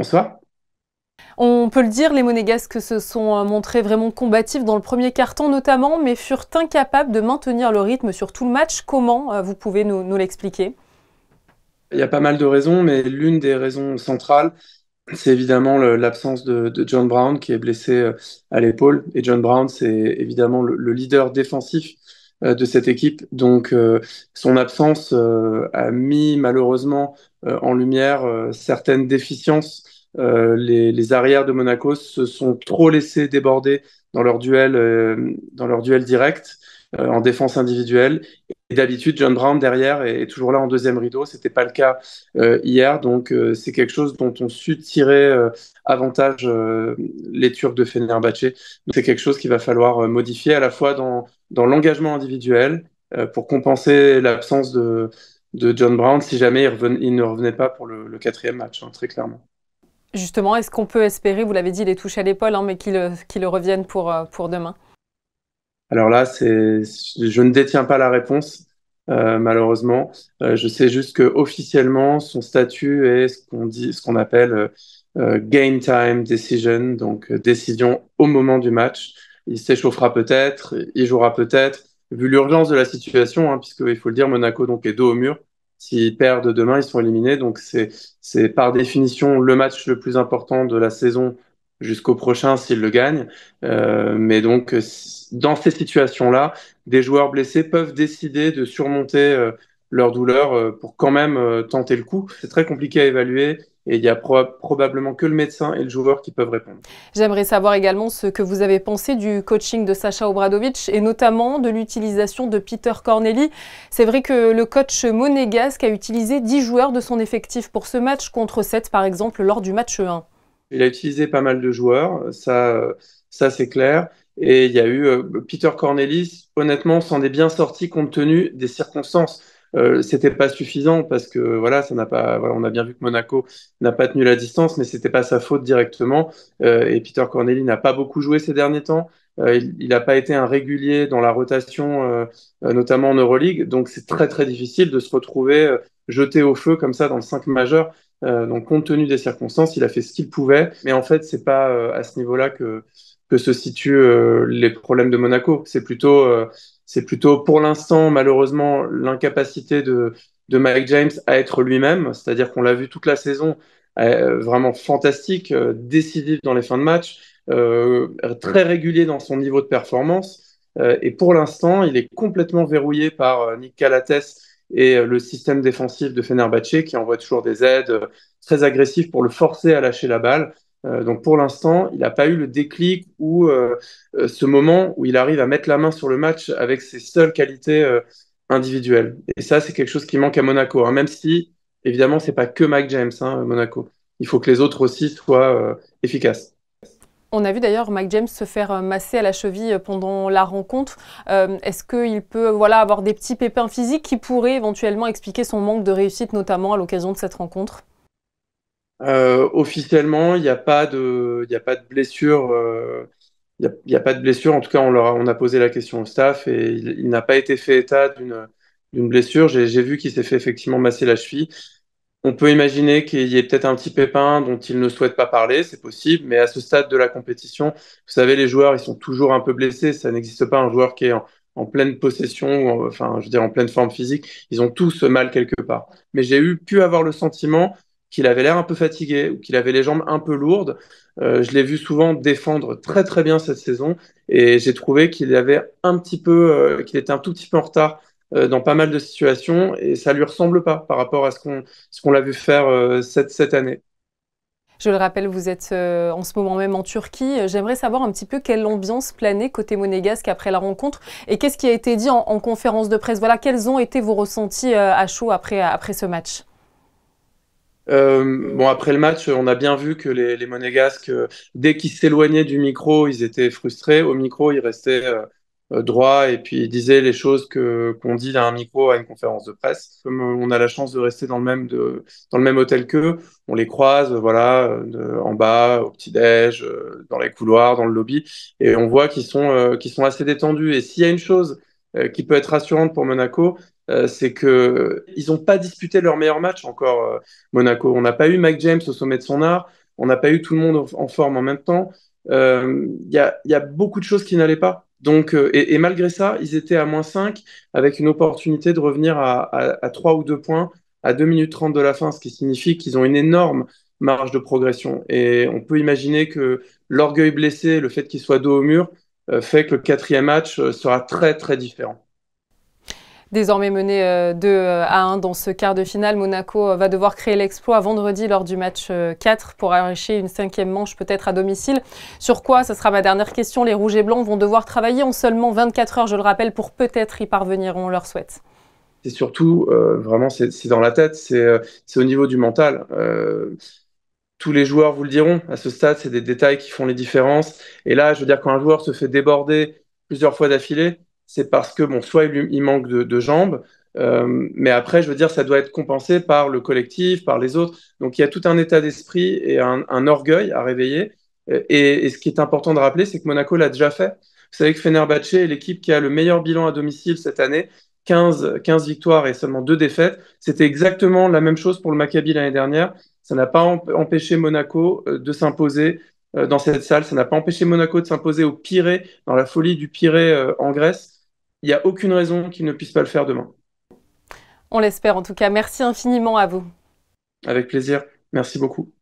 Bonsoir. on peut le dire, les monégasques se sont euh, montrés vraiment combatifs dans le premier carton notamment, mais furent incapables de maintenir le rythme sur tout le match. Comment euh, vous pouvez nous, l'expliquer Il y a pas mal de raisons, mais l'une des raisons centrales, c'est évidemment l'absence de, John Brown qui est blessé euh, à l'épaule. Et John Brown, c'est évidemment le, leader défensif euh, de cette équipe. Donc euh, son absence euh, a mis malheureusement en lumière certaines déficiences. Les, arrières de Monaco se sont trop laissés déborder dans leur duel, dans leur duel direct en défense individuelle d'habitude, John Brown derrière est, toujours là en deuxième rideau. Ce n'était pas le cas euh, hier. Donc, euh, c'est quelque chose dont on su tirer euh, avantage les Turcs de Fenerbahçe. c'est quelque chose qu'il va falloir modifier à la fois dans, dans l'engagement individuel pour compenser l'absence de, de, John Brown si jamais il, ne revenait pas pour le, quatrième match, hein, très clairement. Justement, est-ce qu'on peut espérer, vous l'avez dit, les touches à l'épaule, hein, mais qu'il qu revienne pour, pour demain alors là, c'est, je ne détiens pas la réponse, euh, malheureusement. Euh, je sais juste que officiellement, son statut est ce qu'on dit, ce qu'on appelle euh, game time decision, donc décision au moment du match. Il s'échauffera peut-être, il jouera peut-être. Vu l'urgence de la situation, hein, puisque il faut le dire, Monaco donc est dos au mur. S'ils perdent demain, ils sont éliminés. Donc c'est, c'est par définition le match le plus important de la saison jusqu'au prochain s'il le gagne. Euh, mais donc, dans ces situations-là, des joueurs blessés peuvent décider de surmonter euh, leur douleur euh, pour quand même tenter le coup. C'est très compliqué à évaluer. Et il y a probablement que le médecin et le joueur qui peuvent répondre. J'aimerais savoir également ce que vous avez pensé du coaching de Sacha Obradovic et notamment de l'utilisation de Peter Corneli. C'est vrai que le coach monégasque a utilisé 10 joueurs de son effectif pour ce match contre 7 par exemple lors du match 1. Il a utilisé pas mal de joueurs, ça, ça c'est clair. Et il y a eu euh, Peter Cornelis, honnêtement, s'en est bien sorti compte tenu des circonstances. Euh, c'était pas suffisant parce que voilà, ça n'a pas, voilà, on a bien vu que Monaco n'a pas tenu la distance, mais c'était pas sa faute directement. Euh, et Peter Corneli n'a pas beaucoup joué ces derniers temps. il n'a pas été un régulier dans la rotation, notamment en Euroleague. Donc c'est très très difficile de se retrouver jeté au feu comme ça dans le 5 majeur. Euh, donc, compte tenu des circonstances, il a fait ce qu'il pouvait. Mais en fait, c'est pas euh, à ce niveau-là que, se situent euh, les problèmes de Monaco. C'est plutôt, c'est plutôt pour l'instant, malheureusement, l'incapacité de, Mike James à être lui-même. C'est-à-dire qu'on l'a vu toute la saison, vraiment fantastique, décisif dans les fins de match, très régulier dans son niveau de performance. et pour l'instant, il est complètement verrouillé par Nick Calates et euh, le système défensif de Fenerbahce qui envoie toujours des aides euh, très agressives pour le forcer à lâcher la balle. Euh, donc pour l'instant, il n'a pas eu le déclic ou ce moment où il arrive à mettre la main sur le match avec ses seules qualités individuelles. Et ça, c'est quelque chose qui manque à Monaco, hein, même si, évidemment, ce n'est pas que Mike James, à hein, Monaco. Il faut que les autres aussi soient efficaces. On a vu d'ailleurs Mike James se faire euh, masser à la cheville euh, pendant la rencontre. Euh, est-ce qu'il peut voilà, avoir des petits pépins physiques qui pourraient éventuellement expliquer son manque de réussite, notamment à l'occasion de cette rencontre Officiellement, il n'y a, pas de, blessure. Il a, pas de blessure. En tout cas, on, a, posé la question au staff et il, il n'a pas été fait état d'une blessure. J'ai vu qu'il s'est fait effectivement masser la cheville. On peut imaginer qu'il y ait peut-être un petit pépin dont il ne souhaite pas parler, c'est possible, mais à ce stade de la compétition, vous savez, les joueurs, ils sont toujours un peu blessés, ça n'existe pas un joueur qui est en, pleine possession, ou enfin, je veux dire, en pleine forme physique, ils ont tous mal quelque part. Mais j'ai eu pu avoir le sentiment qu'il avait l'air un peu fatigué ou qu'il avait les jambes un peu lourdes. Euh, je l'ai vu souvent défendre très très bien cette saison et j'ai trouvé qu'il avait un petit peu, euh, qu'il était un tout petit peu en retard euh, dans pas mal de situations et ça lui ressemble pas par rapport à ce qu'on l'a vu faire euh, cette, cette année. Je le rappelle, vous êtes euh, en ce moment même en Turquie. J'aimerais savoir un petit peu quelle ambiance planait côté monégasque après la rencontre et qu'est-ce qui a été dit en, conférence de presse. Voilà, quels ont été vos ressentis à chaud après, après ce match bon, après le match, on a bien vu que les monégasques, dès qu'ils s'éloignaient du micro, ils étaient frustrés. Au micro, ils restaient euh, droit et puis disait les choses que qu'on dit à un micro à une conférence de presse. Comme euh, on a la chance de rester dans le même de, dans le même hôtel qu'eux, on les croise euh, voilà en bas au petit déj, dans les couloirs, dans le lobby et on voit qu'ils sont euh, qu'ils sont assez détendus. Et s'il y a une chose qui peut être rassurante pour Monaco, c'est que ils n'ont pas disputé leur meilleur match encore Monaco. On n'a pas eu Mike James au sommet de son art, on n'a pas eu tout le monde en, forme en même temps. Il y a, y a beaucoup de choses qui n'allaient pas. Donc, euh, et, malgré ça, ils étaient à moins 5 avec une opportunité de revenir à, à, à 3 ou 2 points à 2 minutes 30 de la fin, ce qui signifie qu'ils ont une énorme marge de progression. Et on peut imaginer que l'orgueil blessé, le fait qu'ils soient dos au mur, euh, fait que le quatrième match euh, sera très très différent désormais mené 2 euh, euh, à 1 dans ce quart de finale. Monaco euh, va devoir créer l'exploit vendredi lors du match 4 pour arracher une cinquième manche peut-être à domicile. Sur quoi, ce sera ma dernière question, les Rouges et Blancs vont devoir travailler en seulement 24 heures, je le rappelle, pour peut-être y parvenir, on leur souhaite c'est surtout vraiment c'est dans la tête, c'est au niveau du mental. tous les joueurs vous le diront, à ce stade, c'est des détails qui font les différences. Et là, je veux dire, quand un joueur se fait déborder plusieurs fois d'affilée, c'est parce que, bon, soit il, manque de, jambes, euh, mais après, je veux dire, ça doit être compensé par le collectif, par les autres. Donc, il y a tout un état d'esprit et un, orgueil à réveiller. Et, ce qui est important de rappeler, c'est que Monaco l'a déjà fait. Vous savez que Fenerbahce est l'équipe qui a le meilleur bilan à domicile cette année, 15, 15 victoires et seulement deux défaites. C'était exactement la même chose pour le Maccabi l'année dernière. Ça n'a pas empêché Monaco euh, de s'imposer euh, dans cette salle. Ça n'a pas empêché Monaco de s'imposer au Pirée, dans la folie du Pirée en Grèce il n'y a aucune raison qu'il ne puisse pas le faire demain. On l'espère en tout cas. Merci infiniment à vous. Avec plaisir. Merci beaucoup.